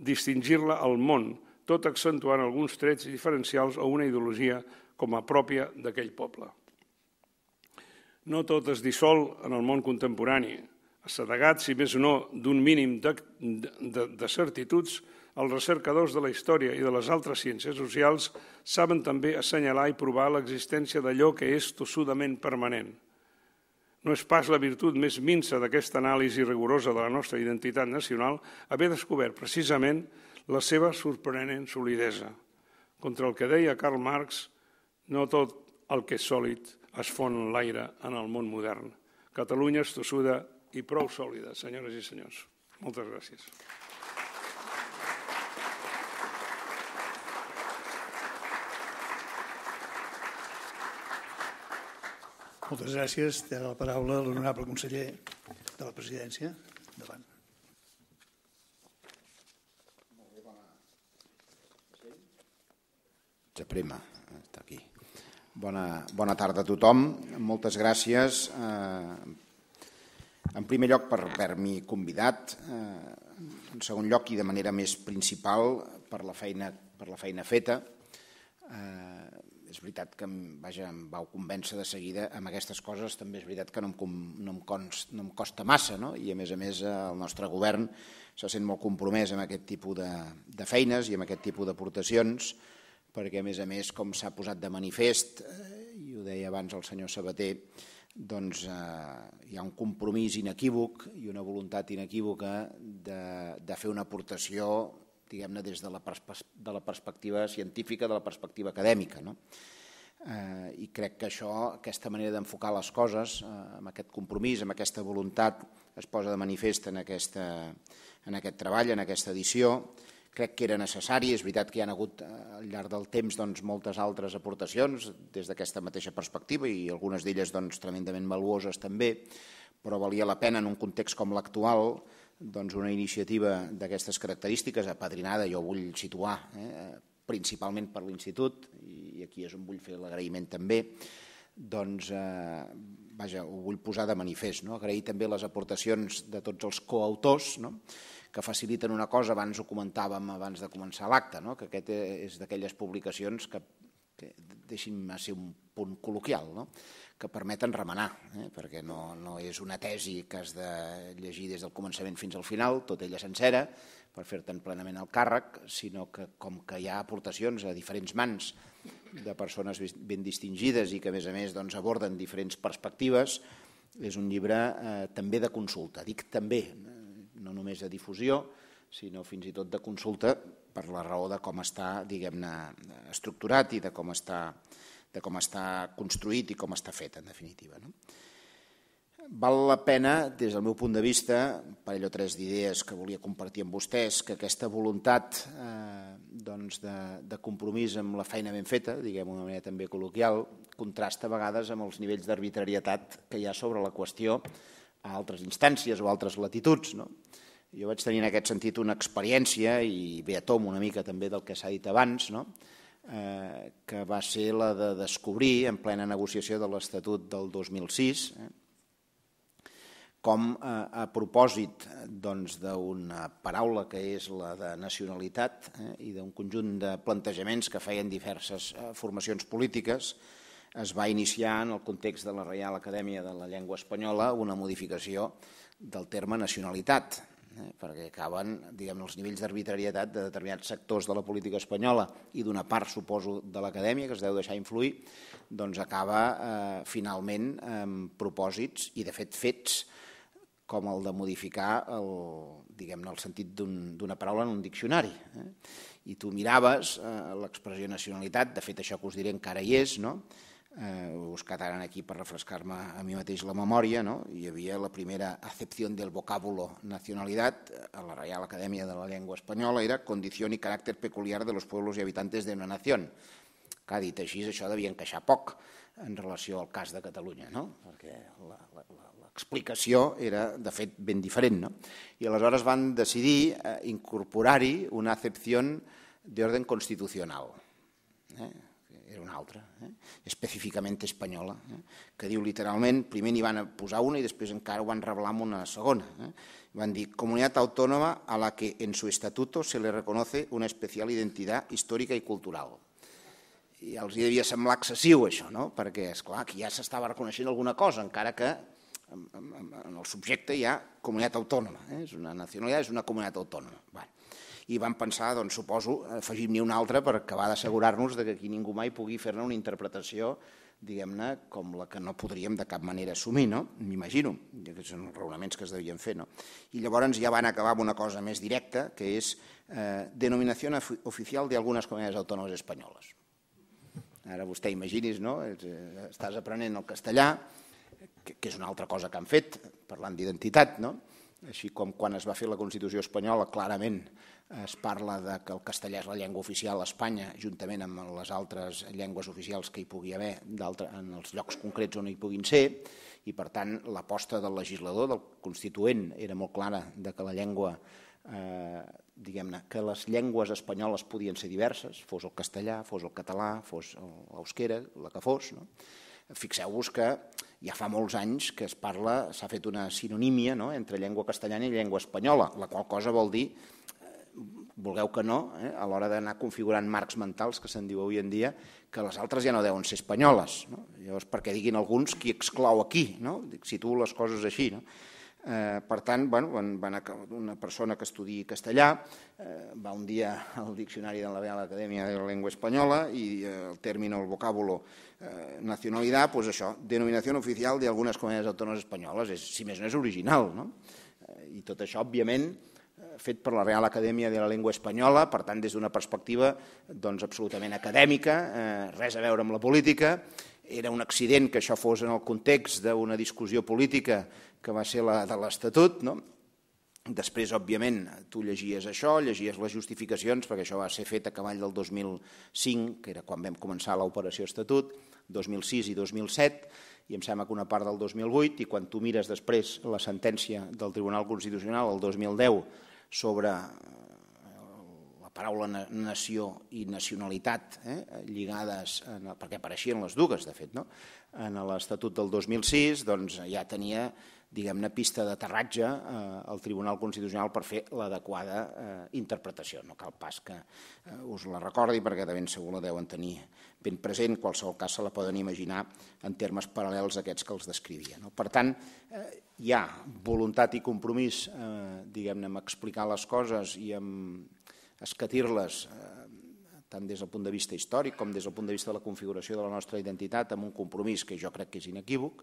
distingir-la al món, tot accentuant alguns trets diferencials o una ideologia com a pròpia d'aquell poble. No tot es dissol en el món contemporani, assedegat, si més no, d'un mínim de, de, de certituds, els recercadors de la història i de les altres ciències socials saben també assenyalar i provar l'existència d'allò que és tossudament permanent. No és pas la virtut més minsa d'aquesta anàlisi rigorosa de la nostra identitat nacional haver descobert precisament la seva sorprenent solidesa. Contra el que deia Karl Marx, no tot el que és sòlid es fon en l'aire en el món modern. Catalunya és tossuda i prou sòlida, senyores i senyors. Moltes gràcies. Moltes gràcies. Té la paraula l'honorable conseller de la presidència. Endavant. Prima, eh, està aquí. Bona, bona tarda a tothom. Moltes gràcies. Eh, en primer lloc, per haver-m'hi convidat. Eh, en segon lloc, i de manera més principal, per la feina, per la feina feta. Eh, és veritat que vaja, em vau convèncer de seguida amb aquestes coses, també és veritat que no em, no em, const, no em costa massa, no? i a més a més eh, el nostre govern se sent molt compromès amb aquest tipus de, de feines i amb aquest tipus d'aportacions, perquè a més a més, com s'ha posat de manifest, eh, i ho deia abans el senyor Sabater, doncs eh, hi ha un compromís inequívoc i una voluntat inequívoca de, de fer una aportació diguem-ne, des de la, de la perspectiva científica, de la perspectiva acadèmica. No? Eh, I crec que això, aquesta manera d'enfocar les coses, eh, amb aquest compromís, amb aquesta voluntat, es posa de manifest en, aquesta, en aquest treball, en aquesta edició, crec que era necessari, és veritat que hi ha hagut eh, al llarg del temps doncs, moltes altres aportacions des d'aquesta mateixa perspectiva i algunes d'elles doncs, tremendament valuoses també, però valia la pena en un context com l'actual doncs una iniciativa d'aquestes característiques, apadrinada, jo vull situar eh, principalment per l'Institut, i aquí és on vull fer l'agraïment també, doncs, eh, vaja, ho vull posar de manifest. No? Agrair també les aportacions de tots els coautors, no? que faciliten una cosa, abans ho comentàvem abans de començar l'acte, no? que aquest eh, és d'aquelles publicacions que que deixin ser un punt col·loquial, no? que permeten remenar, eh? perquè no, no és una tesi que has de llegir des del començament fins al final, tot ella sencera, per fer-te'n plenament el càrrec, sinó que com que hi ha aportacions a diferents mans de persones ben distingides i que a més a més doncs, aborden diferents perspectives, és un llibre eh, també de consulta, dic també, eh, no només de difusió, sinó fins i tot de consulta per la raó de com està diguem-ne estructurat i de com està de com està construït i com està fet, en definitiva. No? Val la pena, des del meu punt de vista, per allò tres d'idees que volia compartir amb vostès, que aquesta voluntat eh, doncs de, de compromís amb la feina ben feta, diguem una manera també col·loquial, contrasta a vegades amb els nivells d'arbitrarietat que hi ha sobre la qüestió a altres instàncies o a altres latituds. No? Jo vaig tenir en aquest sentit una experiència, i ve a tom una mica també del que s'ha dit abans, no? eh, que va ser la de descobrir, en plena negociació de l'Estatut del 2006, eh, com eh, a propòsit doncs, d'una doncs, paraula que és la de nacionalitat eh, i d'un conjunt de plantejaments que feien diverses eh, formacions polítiques, es va iniciar en el context de la Reial Acadèmia de la Llengua Espanyola una modificació del terme nacionalitat, Eh, perquè acaben diguem, els nivells d'arbitrarietat de determinats sectors de la política espanyola i d'una part, suposo, de l'acadèmia, que es deu deixar influir, doncs acaba eh, finalment amb propòsits i, de fet, fets com el de modificar el, diguem el sentit d'una un, paraula en un diccionari. Eh? I tu miraves eh, l'expressió nacionalitat, de fet això que us diré encara hi és, no? eh, buscat ara aquí per refrescar-me a mi mateix la memòria, no? hi havia la primera acepció del vocàbulo nacionalitat a la Real Acadèmia de la Llengua Espanyola, era condició i caràcter peculiar de los pueblos y habitantes de una nación. Clar, dit així, això devia encaixar poc en relació al cas de Catalunya, no? perquè l'explicació era, de fet, ben diferent. No? I aleshores van decidir eh, incorporar-hi una acepció d'ordre constitucional. Eh? era una altra, eh? específicament espanyola, eh? que diu literalment, primer n'hi van posar una i després encara ho van reblar amb una segona. Eh? Van dir, comunitat autònoma a la que en su estatuto se le reconoce una especial identitat històrica i cultural. I els hi devia semblar excessiu això, no? perquè és clar que ja s'estava reconeixent alguna cosa, encara que en, en, en el subjecte hi ha comunitat autònoma, eh? és una nacionalitat, és una comunitat autònoma. Bueno i vam pensar, doncs suposo, afegim hi un altre per acabar d'assegurar-nos que aquí ningú mai pugui fer-ne una interpretació diguem-ne, com la que no podríem de cap manera assumir, no? m'imagino, que són els raonaments que es devien fer. No? I llavors ja van acabar amb una cosa més directa, que és eh, denominació oficial de algunes comunitats autònomes espanyoles. Ara vostè imagini's, no? Eh, estàs aprenent el castellà, que, que és una altra cosa que han fet, parlant d'identitat, no? així com quan es va fer la Constitució espanyola, clarament es parla de que el castellà és la llengua oficial a Espanya, juntament amb les altres llengües oficials que hi pugui haver en els llocs concrets on hi puguin ser, i per tant l'aposta del legislador, del constituent, era molt clara de que la llengua eh, diguem-ne, que les llengües espanyoles podien ser diverses, fos el castellà, fos el català, fos l'eusquera, la que fos. No? Fixeu-vos que ja fa molts anys que es parla, s'ha fet una sinonímia no? entre llengua castellana i llengua espanyola, la qual cosa vol dir vulgueu que no, eh, a l'hora d'anar configurant marcs mentals, que se'n diu avui en dia, que les altres ja no deuen ser espanyoles. No? Llavors, perquè diguin alguns qui exclou aquí, no? si tu les coses així. No? Eh, per tant, bueno, van, van una persona que estudi castellà eh, va un dia al diccionari de la Real Acadèmia de la Lengua Espanyola i eh, el término, el vocàbulo eh, nacionalitat, pues això, denominació oficial de algunes comunitats autònomes espanyoles, és, si més no és original. No? Eh, I tot això, òbviament, Eh, fet per la Real Acadèmia de la Llengua Espanyola, per tant, des d'una perspectiva doncs, absolutament acadèmica, eh, res a veure amb la política. Era un accident que això fos en el context d'una discussió política que va ser la de l'Estatut, no? Després, òbviament, tu llegies això, llegies les justificacions, perquè això va ser fet a cavall del 2005, que era quan vam començar l'operació Estatut, 2006 i 2007, i em sembla que una part del 2008, i quan tu mires després la sentència del Tribunal Constitucional el 2010 sobre eh, la paraula nació i nacionalitat, eh, lligades, en, perquè apareixien les dues, de fet, no? en l'Estatut del 2006, doncs ja tenia diguem-ne, pista d'aterratge eh, al Tribunal Constitucional per fer l'adequada eh, interpretació. No cal pas que eh, us la recordi perquè de ben segur la deuen tenir ben present, qualsevol cas se la poden imaginar en termes paral·lels a aquests que els descrivia. No? Per tant, eh, hi ha voluntat i compromís, eh, diguem-ne, en explicar les coses i en escatir-les eh, tant des del punt de vista històric com des del punt de vista de la configuració de la nostra identitat, amb un compromís que jo crec que és inequívoc,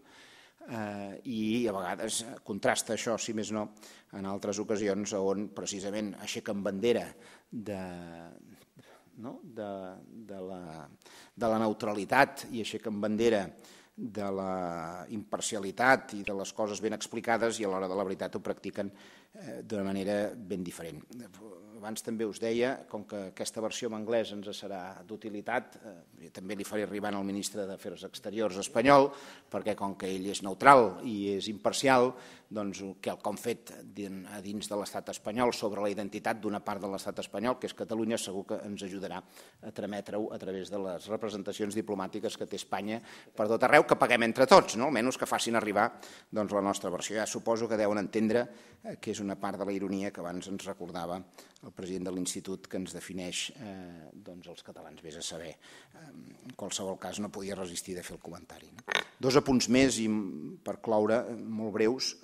eh, i a vegades contrasta això, si més no, en altres ocasions on precisament aixequen bandera de, no? de, de, la, de la neutralitat i aixequen bandera de la imparcialitat i de les coses ben explicades i a l'hora de la veritat ho practiquen eh, d'una manera ben diferent abans també us deia, com que aquesta versió en anglès ens serà d'utilitat, eh, també li faré arribar al ministre d'Afers Exteriors espanyol, perquè com que ell és neutral i és imparcial, doncs, quelcom fet a dins de l'estat espanyol sobre la identitat d'una part de l'estat espanyol, que és Catalunya, segur que ens ajudarà a trametre-ho a través de les representacions diplomàtiques que té Espanya per tot arreu, que paguem entre tots, no? almenys que facin arribar doncs, la nostra versió. Ja suposo que deuen entendre eh, que és una part de la ironia que abans ens recordava el president de l'Institut que ens defineix eh, doncs, els catalans, vés a saber. Eh, en qualsevol cas no podia resistir de fer el comentari. No? Dos apunts més i per cloure, eh, molt breus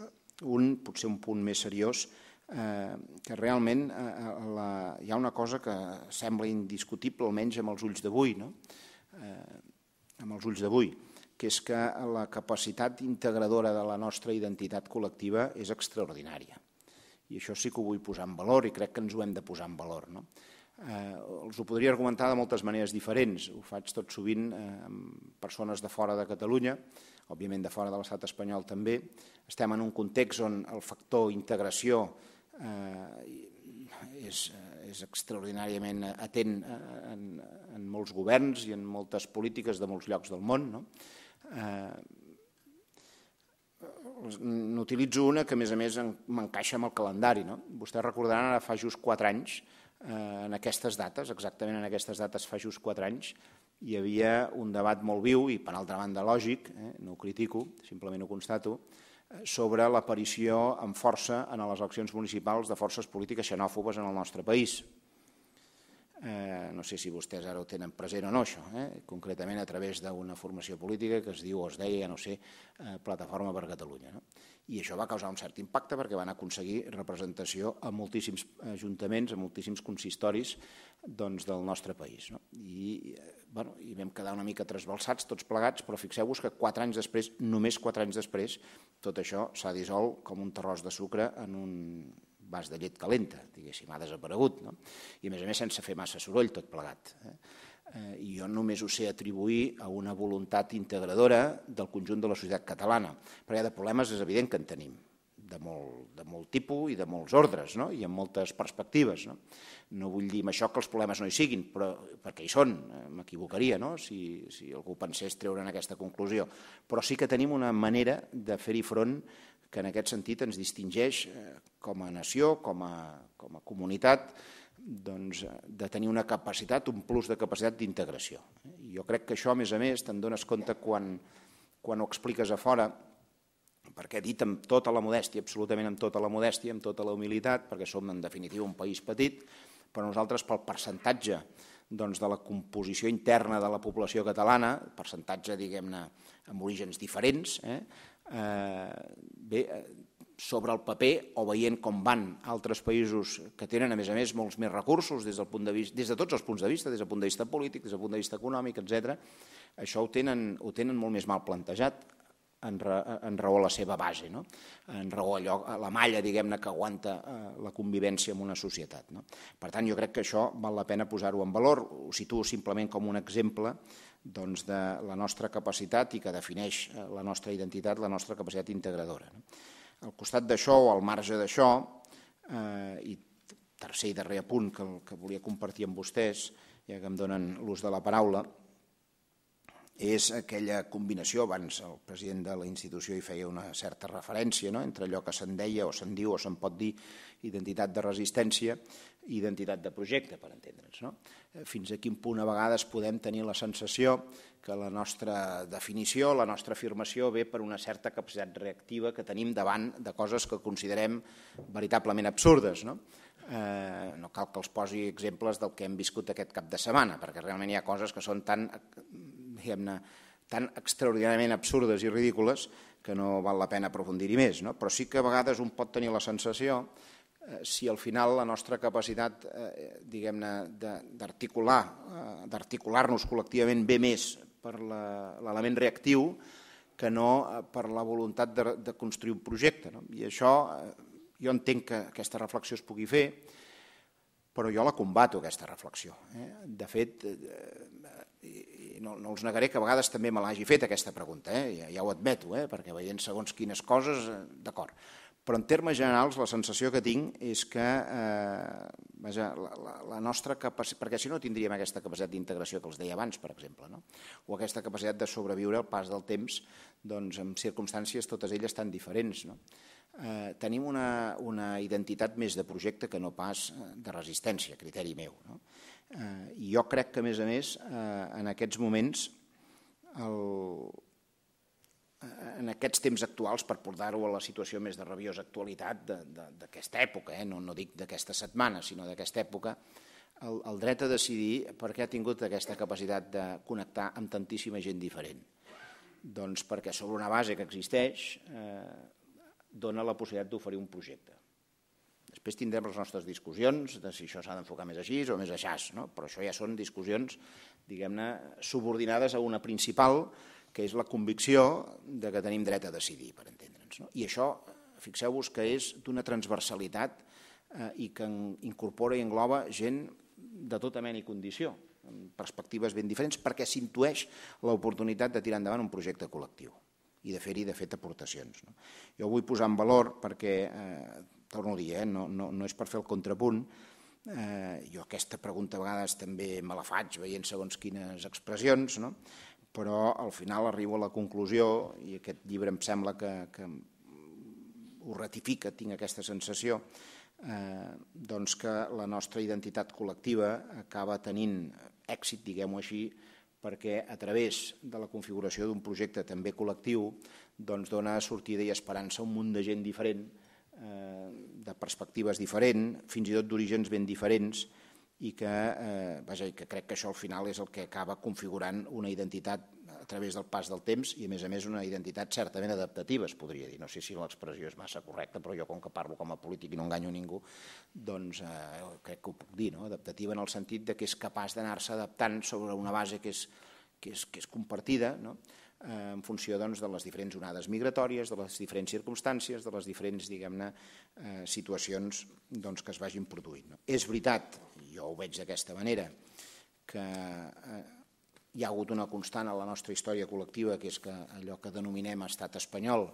un, potser un punt més seriós, eh, que realment eh, eh, la, hi ha una cosa que sembla indiscutible, almenys amb els ulls d'avui, no? eh, amb els ulls d'avui, que és que la capacitat integradora de la nostra identitat col·lectiva és extraordinària. I això sí que ho vull posar en valor i crec que ens ho hem de posar en valor. No? Eh, els ho podria argumentar de moltes maneres diferents. Ho faig tot sovint eh, amb persones de fora de Catalunya, òbviament de fora de l'estat espanyol també. Estem en un context on el factor integració eh, és, eh, és extraordinàriament atent eh, en, en molts governs i en moltes polítiques de molts llocs del món. No? Eh, n'utilitzo una que, a més a més, m'encaixa amb el calendari. No? Vostès recordaran, ara fa just quatre anys, Eh, en aquestes dates, exactament en aquestes dates fa just 4 anys, hi havia un debat molt viu i, per altra banda, lògic, eh, no ho critico, simplement ho constato, eh, sobre l'aparició amb força en les eleccions municipals de forces polítiques xenòfobes en el nostre país eh, no sé si vostès ara ho tenen present o no això, eh, concretament a través d'una formació política que es diu, o es deia, ja no sé, eh, Plataforma per Catalunya. No? I això va causar un cert impacte perquè van aconseguir representació a moltíssims ajuntaments, a moltíssims consistoris doncs, del nostre país. No? I, eh, bueno, I vam quedar una mica trasbalsats tots plegats, però fixeu-vos que quatre anys després, només quatre anys després, tot això s'ha dissolt com un terròs de sucre en un, vas de llet calenta, diguéssim, ha desaparegut, no? i a més a més sense fer massa soroll tot plegat. Eh? eh, jo només ho sé atribuir a una voluntat integradora del conjunt de la societat catalana, però ha de problemes és evident que en tenim, de molt, de molt tipus i de molts ordres, no? i amb moltes perspectives. No? no vull dir amb això que els problemes no hi siguin, però perquè hi són, eh, m'equivocaria no? si, si algú pensés treure en aquesta conclusió, però sí que tenim una manera de fer-hi front que en aquest sentit ens distingeix eh, com a nació, com a, com a comunitat, doncs, eh, de tenir una capacitat, un plus de capacitat d'integració. Jo crec que això, a més a més, te'n dones compte quan, quan ho expliques a fora, perquè dit amb tota la modèstia, absolutament amb tota la modèstia, amb tota la humilitat, perquè som en definitiva un país petit, però nosaltres pel percentatge doncs, de la composició interna de la població catalana, percentatge, diguem-ne, amb orígens diferents, eh? Eh, bé, eh, sobre el paper o veient com van altres països que tenen, a més a més, molts més recursos des, del punt de, vista, des de tots els punts de vista, des del punt de vista polític, des del punt de vista econòmic, etc. això ho tenen, ho tenen molt més mal plantejat en, ra, en raó a la seva base, no? en raó a, lloc, a la malla diguem-ne que aguanta eh, la convivència en una societat. No? Per tant, jo crec que això val la pena posar-ho en valor, ho situo simplement com un exemple doncs, de la nostra capacitat i que defineix eh, la nostra identitat, la nostra capacitat integradora. No? Al costat d'això o al marge d'això, eh, i tercer i darrer apunt que, que volia compartir amb vostès, ja que em donen l'ús de la paraula, és aquella combinació, abans el president de la institució hi feia una certa referència, no? entre allò que se'n deia o se'n diu o se'n pot dir identitat de resistència identitat de projecte, per entendre'ns. No? Eh, fins a quin punt a vegades podem tenir la sensació que la nostra definició, la nostra afirmació ve per una certa capacitat reactiva que tenim davant de coses que considerem veritablement absurdes. No? Eh, no cal que els posi exemples del que hem viscut aquest cap de setmana, perquè realment hi ha coses que són tan, tan extraordinàriament absurdes i ridícules que no val la pena aprofundir-hi més. No? Però sí que a vegades un pot tenir la sensació Eh, si al final la nostra capacitat eh, diguem-ne d'articular eh, d'articular-nos col·lectivament bé més per l'element reactiu que no per la voluntat de, de construir un projecte. No? I això jo entenc que aquesta reflexió es pugui fer, però jo la combato, aquesta reflexió. Eh? De fet, eh, no, no els negaré que a vegades també me l'hagi fet aquesta pregunta, eh? ja, ja ho admeto, eh? perquè veient segons quines coses, eh, d'acord però en termes generals la sensació que tinc és que eh, vaja, la, la, la nostra capacitat, perquè si no tindríem aquesta capacitat d'integració que els deia abans, per exemple, no? o aquesta capacitat de sobreviure al pas del temps doncs, en circumstàncies totes elles tan diferents. No? Eh, tenim una, una identitat més de projecte que no pas eh, de resistència, criteri meu. No? Eh, jo crec que, a més a més, eh, en aquests moments el, Eh, en aquests temps actuals, per portar-ho a la situació més de rabiosa actualitat d'aquesta època, eh? no, no dic d'aquesta setmana, sinó d'aquesta època, el, el dret a decidir per què ha tingut aquesta capacitat de connectar amb tantíssima gent diferent. Doncs perquè sobre una base que existeix eh, dona la possibilitat d'oferir un projecte. Després tindrem les nostres discussions de si això s'ha d'enfocar més així o més aixàs, no? però això ja són discussions diguem-ne subordinades a una principal que que és la convicció de que tenim dret a decidir, per entendre'ns. No? I això, fixeu-vos que és d'una transversalitat eh, i que incorpora i engloba gent de tota mena i condició, amb perspectives ben diferents, perquè s'intueix l'oportunitat de tirar endavant un projecte col·lectiu i de fer-hi, de fet, aportacions. No? Jo vull posar en valor, perquè, eh, torno a dir, eh, no, no, no és per fer el contrapunt, eh, jo aquesta pregunta a vegades també me la faig veient segons quines expressions, no? però al final arribo a la conclusió, i aquest llibre em sembla que, que ho ratifica, tinc aquesta sensació, eh, doncs que la nostra identitat col·lectiva acaba tenint èxit, diguem-ho així, perquè a través de la configuració d'un projecte també col·lectiu doncs dona sortida i esperança a un munt de gent diferent, eh, de perspectives diferents, fins i tot d'orígens ben diferents, i que, eh, vaja, i que crec que això al final és el que acaba configurant una identitat a través del pas del temps i a més a més una identitat certament adaptativa es podria dir, no sé si l'expressió és massa correcta però jo com que parlo com a polític i no enganyo ningú doncs eh, crec que ho puc dir no? adaptativa en el sentit de que és capaç d'anar-se adaptant sobre una base que és, que és, que és compartida no? Eh, en funció doncs, de les diferents onades migratòries, de les diferents circumstàncies, de les diferents diguem-ne eh, situacions doncs, que es vagin produint. No? És veritat jo ho veig d'aquesta manera, que eh, hi ha hagut una constant a la nostra història col·lectiva, que és que allò que denominem estat espanyol,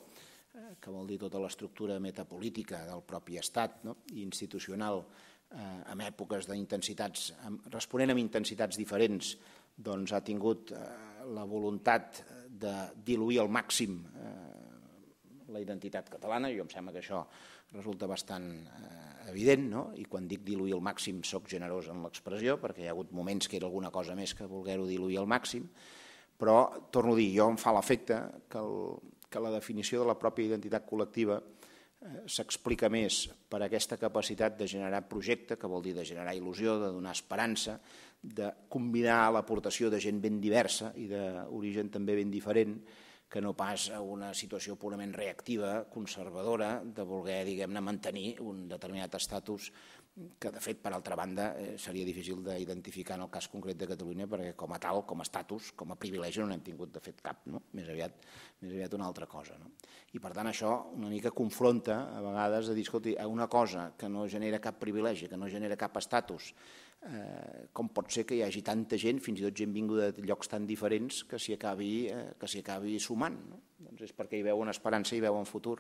eh, que vol dir tota l'estructura metapolítica del propi estat no? institucional, eh, en èpoques d'intensitats, responent amb intensitats diferents, doncs ha tingut eh, la voluntat de diluir al màxim eh, la identitat catalana, i em sembla que això resulta bastant eh, evident, no? i quan dic diluir al màxim sóc generós en l'expressió, perquè hi ha hagut moments que era alguna cosa més que voler-ho diluir al màxim, però torno a dir, jo em fa l'efecte que, el, que la definició de la pròpia identitat col·lectiva eh, s'explica més per aquesta capacitat de generar projecte, que vol dir de generar il·lusió, de donar esperança, de convidar a l'aportació de gent ben diversa i d'origen també ben diferent, que no pas a una situació purament reactiva, conservadora, de voler diguem-ne mantenir un determinat estatus que de fet, per altra banda, eh, seria difícil d'identificar en el cas concret de Catalunya perquè com a tal, com a estatus, com a privilegi no n'hem tingut de fet cap, no? més, aviat, més aviat una altra cosa. No? I per tant això una mica confronta a vegades de dir, escolti, una cosa que no genera cap privilegi, que no genera cap estatus, Eh, com pot ser que hi hagi tanta gent, fins i tot gent vinguda de llocs tan diferents, que s'hi acabi, eh, que acabi sumant. No? Doncs és perquè hi veuen esperança, hi veuen futur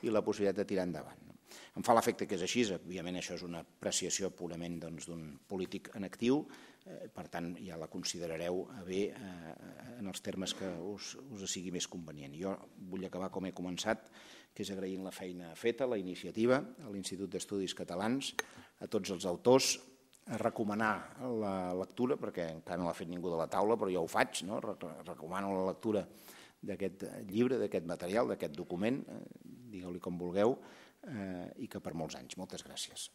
i la possibilitat de tirar endavant. No? Em fa l'efecte que és així, òbviament això és una apreciació purament doncs, d'un doncs, polític en actiu, eh, per tant ja la considerareu a bé eh, en els termes que us, us sigui més convenient. Jo vull acabar com he començat, que és agraint la feina feta, la iniciativa, a l'Institut d'Estudis Catalans, a tots els autors, recomanar la lectura, perquè encara no l'ha fet ningú de la taula, però jo ho faig, no? recomano la lectura d'aquest llibre, d'aquest material, d'aquest document, eh, digueu-li com vulgueu, eh, i que per molts anys. Moltes gràcies.